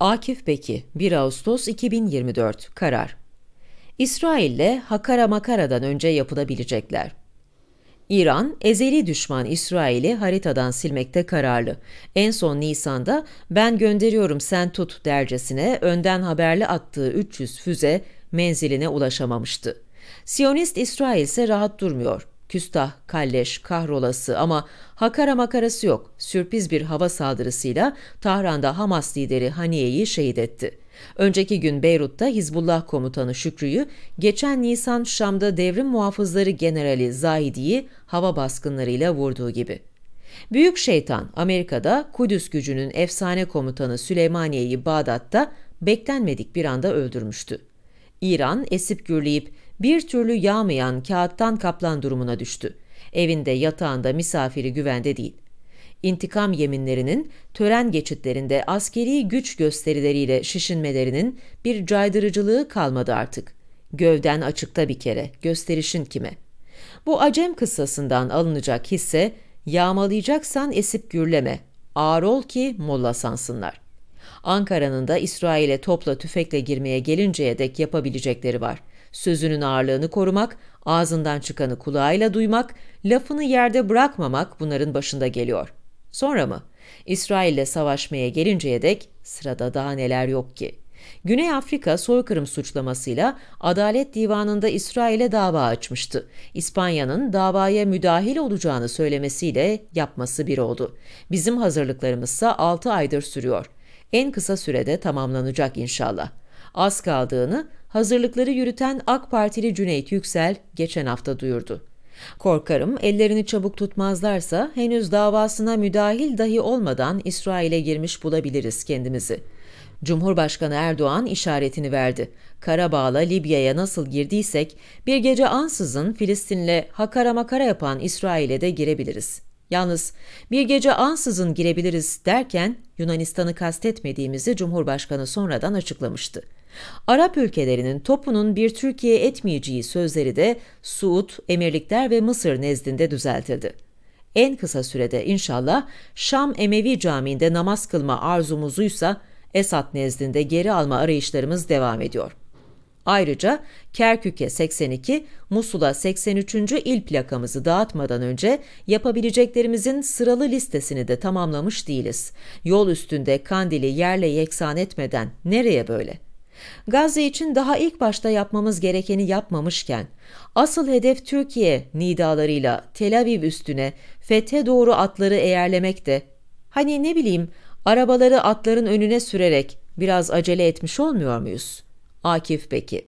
Akif Beki 1 Ağustos 2024 Karar İsrail'le Hakara Makara'dan önce yapılabilecekler. İran, ezeli düşman İsrail'i haritadan silmekte kararlı. En son Nisan'da ben gönderiyorum sen tut dercesine önden haberli attığı 300 füze menziline ulaşamamıştı. Siyonist İsrail ise rahat durmuyor. Küstah, kalleş, kahrolası ama hakara makarası yok. Sürpriz bir hava saldırısıyla Tahran'da Hamas lideri Haniye'yi şehit etti. Önceki gün Beyrut'ta Hizbullah komutanı Şükrü'yü, geçen Nisan Şam'da devrim muhafızları generali Zahidi'yi hava baskınlarıyla vurduğu gibi. Büyük şeytan Amerika'da Kudüs gücünün efsane komutanı Süleymaniye'yi Bağdat'ta beklenmedik bir anda öldürmüştü. İran esip gürleyip bir türlü yağmayan kağıttan kaplan durumuna düştü. Evinde, yatağında misafiri güvende değil. İntikam yeminlerinin, tören geçitlerinde askeri güç gösterileriyle şişinmelerinin bir caydırıcılığı kalmadı artık. Gövden açıkta bir kere, gösterişin kime? Bu acem kıssasından alınacak hisse, yağmalayacaksan esip gürleme, ağır ol ki molla sansınlar.'' Ankara'nın da İsrail'e topla tüfekle girmeye gelinceye dek yapabilecekleri var. Sözünün ağırlığını korumak, ağzından çıkanı kulağıyla duymak, lafını yerde bırakmamak bunların başında geliyor. Sonra mı? İsrail'le savaşmaya gelinceye dek sırada daha neler yok ki. Güney Afrika soykırım suçlamasıyla Adalet Divanı'nda İsrail'e dava açmıştı. İspanya'nın davaya müdahil olacağını söylemesiyle yapması bir oldu. Bizim hazırlıklarımızsa 6 aydır sürüyor. En kısa sürede tamamlanacak inşallah az kaldığını hazırlıkları yürüten AK Partili Cüneyt Yüksel geçen hafta duyurdu. Korkarım ellerini çabuk tutmazlarsa henüz davasına müdahil dahi olmadan İsrail'e girmiş bulabiliriz kendimizi. Cumhurbaşkanı Erdoğan işaretini verdi. Karabağ'la Libya'ya nasıl girdiysek bir gece ansızın Filistin'le hakara makara yapan İsrail'e de girebiliriz. Yalnız bir gece ansızın girebiliriz derken Yunanistan'ı kastetmediğimizi Cumhurbaşkanı sonradan açıklamıştı. Arap ülkelerinin topunun bir Türkiye etmeyeceği sözleri de Suud, Emirlikler ve Mısır nezdinde düzeltildi. En kısa sürede inşallah Şam Emevi Camii'nde namaz kılma arzumuzuysa Esad nezdinde geri alma arayışlarımız devam ediyor. Ayrıca Kerkük'e 82, Musul'a 83. il plakamızı dağıtmadan önce yapabileceklerimizin sıralı listesini de tamamlamış değiliz. Yol üstünde kandili yerle yeksan etmeden nereye böyle?'' Gazze için daha ilk başta yapmamız gerekeni yapmamışken, asıl hedef Türkiye nidalarıyla Tel Aviv üstüne fethe doğru atları eğerlemek hani ne bileyim arabaları atların önüne sürerek biraz acele etmiş olmuyor muyuz? Akif Beki